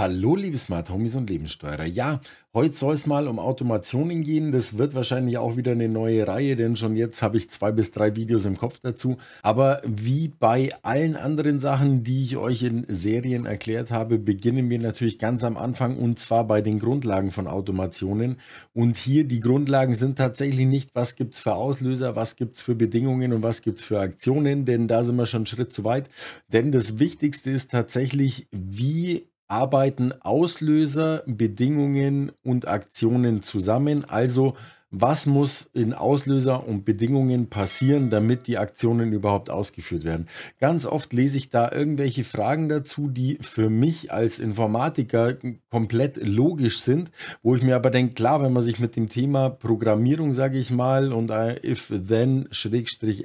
Hallo, liebe Smart Homies und Lebenssteuerer. Ja, heute soll es mal um Automationen gehen. Das wird wahrscheinlich auch wieder eine neue Reihe, denn schon jetzt habe ich zwei bis drei Videos im Kopf dazu. Aber wie bei allen anderen Sachen, die ich euch in Serien erklärt habe, beginnen wir natürlich ganz am Anfang und zwar bei den Grundlagen von Automationen. Und hier die Grundlagen sind tatsächlich nicht, was gibt es für Auslöser, was gibt es für Bedingungen und was gibt es für Aktionen, denn da sind wir schon einen Schritt zu weit. Denn das Wichtigste ist tatsächlich, wie arbeiten Auslöser, Bedingungen und Aktionen zusammen. Also was muss in Auslöser und Bedingungen passieren, damit die Aktionen überhaupt ausgeführt werden. Ganz oft lese ich da irgendwelche Fragen dazu, die für mich als Informatiker komplett logisch sind, wo ich mir aber denke, klar, wenn man sich mit dem Thema Programmierung, sage ich mal, und if-then-else schrägstrich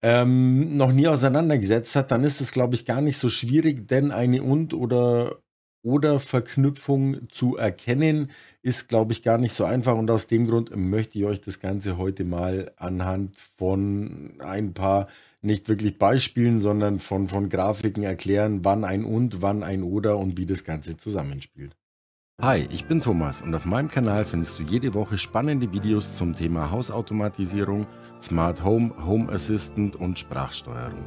ähm, noch nie auseinandergesetzt hat, dann ist es, glaube ich, gar nicht so schwierig, denn eine und oder oder Verknüpfung zu erkennen, ist, glaube ich, gar nicht so einfach. Und aus dem Grund möchte ich euch das Ganze heute mal anhand von ein paar nicht wirklich Beispielen, sondern von, von Grafiken erklären, wann ein und, wann ein oder und wie das Ganze zusammenspielt. Hi, ich bin Thomas und auf meinem Kanal findest du jede Woche spannende Videos zum Thema Hausautomatisierung, Smart Home, Home Assistant und Sprachsteuerung.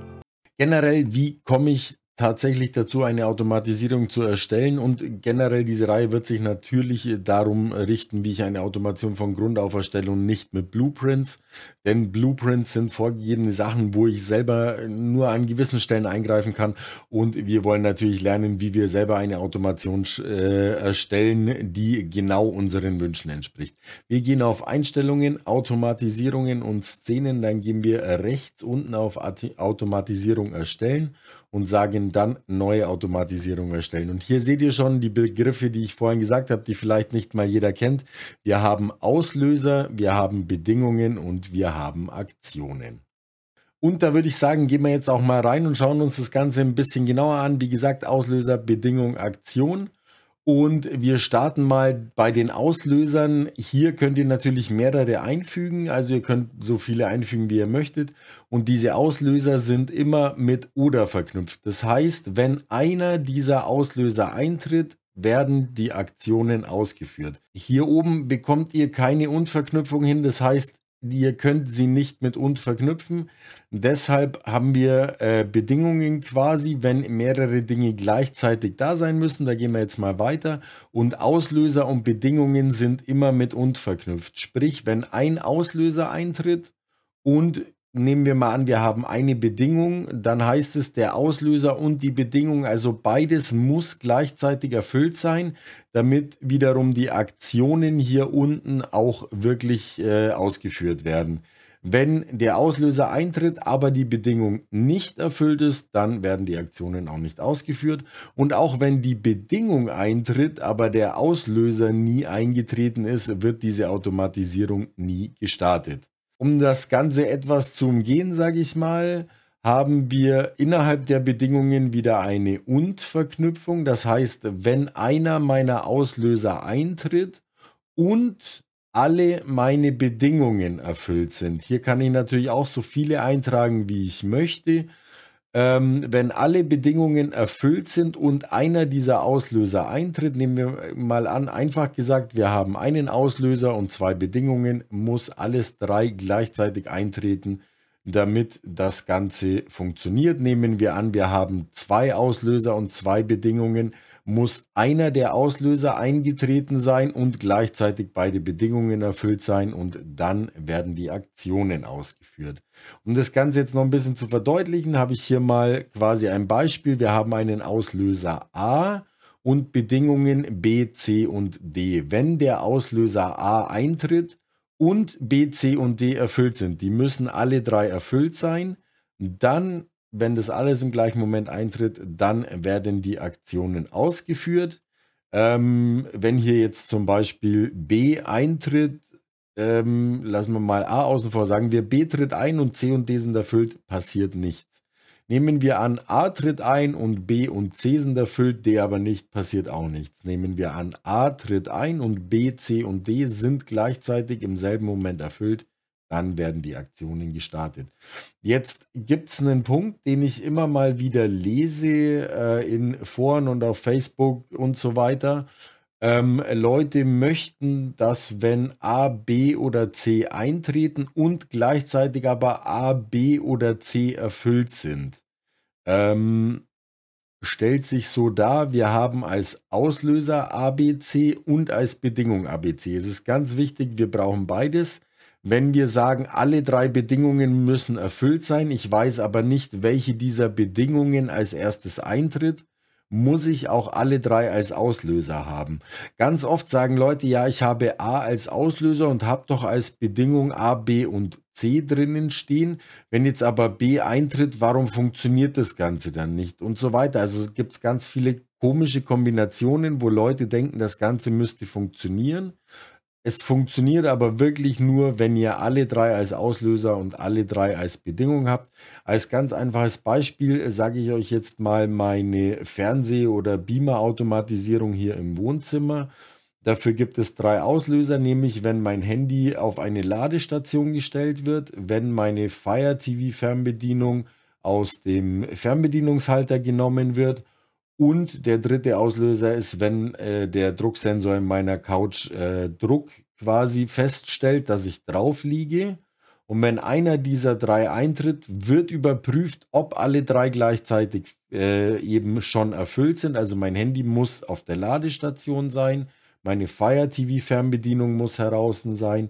Generell, wie komme ich tatsächlich dazu, eine Automatisierung zu erstellen. Und generell diese Reihe wird sich natürlich äh, darum äh, richten, wie ich eine Automation von Grund auf erstelle und nicht mit Blueprints. Denn Blueprints sind vorgegebene Sachen, wo ich selber äh, nur an gewissen Stellen eingreifen kann. Und wir wollen natürlich lernen, wie wir selber eine Automation äh, erstellen, die genau unseren Wünschen entspricht. Wir gehen auf Einstellungen, Automatisierungen und Szenen. Dann gehen wir rechts unten auf Automatisierung erstellen und sagen dann neue Automatisierung erstellen. Und hier seht ihr schon die Begriffe, die ich vorhin gesagt habe, die vielleicht nicht mal jeder kennt. Wir haben Auslöser, wir haben Bedingungen und wir haben Aktionen. Und da würde ich sagen, gehen wir jetzt auch mal rein und schauen uns das Ganze ein bisschen genauer an. Wie gesagt, Auslöser, Bedingung, Aktion. Und wir starten mal bei den Auslösern. Hier könnt ihr natürlich mehrere einfügen. Also ihr könnt so viele einfügen, wie ihr möchtet. Und diese Auslöser sind immer mit oder verknüpft. Das heißt, wenn einer dieser Auslöser eintritt, werden die Aktionen ausgeführt. Hier oben bekommt ihr keine Unverknüpfung hin. Das heißt, ihr könnt sie nicht mit und verknüpfen. Deshalb haben wir äh, Bedingungen quasi, wenn mehrere Dinge gleichzeitig da sein müssen. Da gehen wir jetzt mal weiter. Und Auslöser und Bedingungen sind immer mit und verknüpft. Sprich, wenn ein Auslöser eintritt und nehmen wir mal an, wir haben eine Bedingung, dann heißt es, der Auslöser und die Bedingung, also beides muss gleichzeitig erfüllt sein, damit wiederum die Aktionen hier unten auch wirklich äh, ausgeführt werden. Wenn der Auslöser eintritt, aber die Bedingung nicht erfüllt ist, dann werden die Aktionen auch nicht ausgeführt. Und auch wenn die Bedingung eintritt, aber der Auslöser nie eingetreten ist, wird diese Automatisierung nie gestartet. Um das Ganze etwas zu umgehen, sage ich mal, haben wir innerhalb der Bedingungen wieder eine und-Verknüpfung. Das heißt, wenn einer meiner Auslöser eintritt und alle meine Bedingungen erfüllt sind. Hier kann ich natürlich auch so viele eintragen, wie ich möchte ähm, wenn alle Bedingungen erfüllt sind und einer dieser Auslöser eintritt, nehmen wir mal an, einfach gesagt, wir haben einen Auslöser und zwei Bedingungen, muss alles drei gleichzeitig eintreten, damit das Ganze funktioniert. Nehmen wir an, wir haben zwei Auslöser und zwei Bedingungen, muss einer der Auslöser eingetreten sein und gleichzeitig beide Bedingungen erfüllt sein und dann werden die Aktionen ausgeführt. Um das Ganze jetzt noch ein bisschen zu verdeutlichen, habe ich hier mal quasi ein Beispiel. Wir haben einen Auslöser A und Bedingungen B, C und D. Wenn der Auslöser A eintritt und B, C und D erfüllt sind, die müssen alle drei erfüllt sein, dann wenn das alles im gleichen Moment eintritt, dann werden die Aktionen ausgeführt. Ähm, wenn hier jetzt zum Beispiel B eintritt, ähm, lassen wir mal A außen vor, sagen wir B tritt ein und C und D sind erfüllt, passiert nichts. Nehmen wir an, A tritt ein und B und C sind erfüllt, D aber nicht, passiert auch nichts. Nehmen wir an, A tritt ein und B, C und D sind gleichzeitig im selben Moment erfüllt, dann werden die Aktionen gestartet. Jetzt gibt es einen Punkt, den ich immer mal wieder lese äh, in Foren und auf Facebook und so weiter. Ähm, Leute möchten, dass wenn A, B oder C eintreten und gleichzeitig aber A, B oder C erfüllt sind. Ähm, stellt sich so dar, wir haben als Auslöser ABC und als Bedingung ABC. Es ist ganz wichtig, wir brauchen beides wenn wir sagen, alle drei Bedingungen müssen erfüllt sein, ich weiß aber nicht, welche dieser Bedingungen als erstes eintritt, muss ich auch alle drei als Auslöser haben. Ganz oft sagen Leute, ja, ich habe A als Auslöser und habe doch als Bedingung A, B und C drinnen stehen. Wenn jetzt aber B eintritt, warum funktioniert das Ganze dann nicht? Und so weiter. Also gibt es ganz viele komische Kombinationen, wo Leute denken, das Ganze müsste funktionieren, es funktioniert aber wirklich nur, wenn ihr alle drei als Auslöser und alle drei als Bedingung habt. Als ganz einfaches Beispiel sage ich euch jetzt mal meine Fernseh- oder Beamer-Automatisierung hier im Wohnzimmer. Dafür gibt es drei Auslöser, nämlich wenn mein Handy auf eine Ladestation gestellt wird, wenn meine Fire TV Fernbedienung aus dem Fernbedienungshalter genommen wird und der dritte Auslöser ist, wenn äh, der Drucksensor in meiner Couch äh, Druck quasi feststellt, dass ich drauf liege. Und wenn einer dieser drei eintritt, wird überprüft, ob alle drei gleichzeitig äh, eben schon erfüllt sind. Also mein Handy muss auf der Ladestation sein, meine Fire TV Fernbedienung muss heraus sein,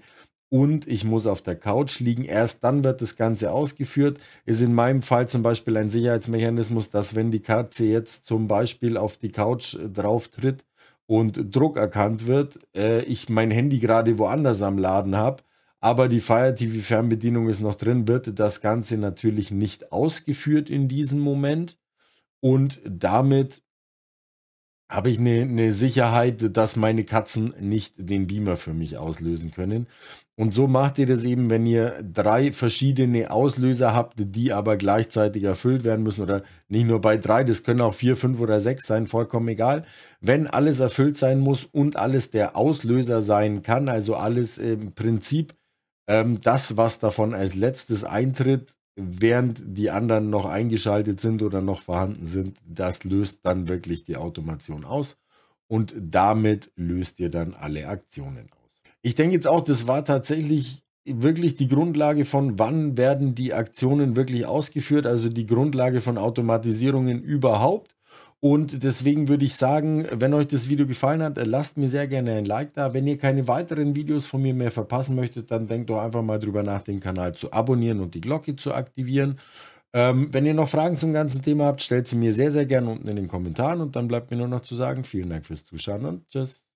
und ich muss auf der Couch liegen. Erst dann wird das Ganze ausgeführt. Ist in meinem Fall zum Beispiel ein Sicherheitsmechanismus, dass wenn die Katze jetzt zum Beispiel auf die Couch äh, drauf tritt und Druck erkannt wird, äh, ich mein Handy gerade woanders am Laden habe, aber die Fire TV Fernbedienung ist noch drin, wird das Ganze natürlich nicht ausgeführt in diesem Moment. Und damit habe ich eine, eine Sicherheit, dass meine Katzen nicht den Beamer für mich auslösen können. Und so macht ihr das eben, wenn ihr drei verschiedene Auslöser habt, die aber gleichzeitig erfüllt werden müssen oder nicht nur bei drei, das können auch vier, fünf oder sechs sein, vollkommen egal. Wenn alles erfüllt sein muss und alles der Auslöser sein kann, also alles im Prinzip ähm, das, was davon als letztes eintritt, während die anderen noch eingeschaltet sind oder noch vorhanden sind, das löst dann wirklich die Automation aus und damit löst ihr dann alle Aktionen aus. Ich denke jetzt auch, das war tatsächlich wirklich die Grundlage von, wann werden die Aktionen wirklich ausgeführt, also die Grundlage von Automatisierungen überhaupt. Und deswegen würde ich sagen, wenn euch das Video gefallen hat, lasst mir sehr gerne ein Like da. Wenn ihr keine weiteren Videos von mir mehr verpassen möchtet, dann denkt doch einfach mal drüber nach, den Kanal zu abonnieren und die Glocke zu aktivieren. Ähm, wenn ihr noch Fragen zum ganzen Thema habt, stellt sie mir sehr, sehr gerne unten in den Kommentaren. Und dann bleibt mir nur noch zu sagen, vielen Dank fürs Zuschauen und tschüss.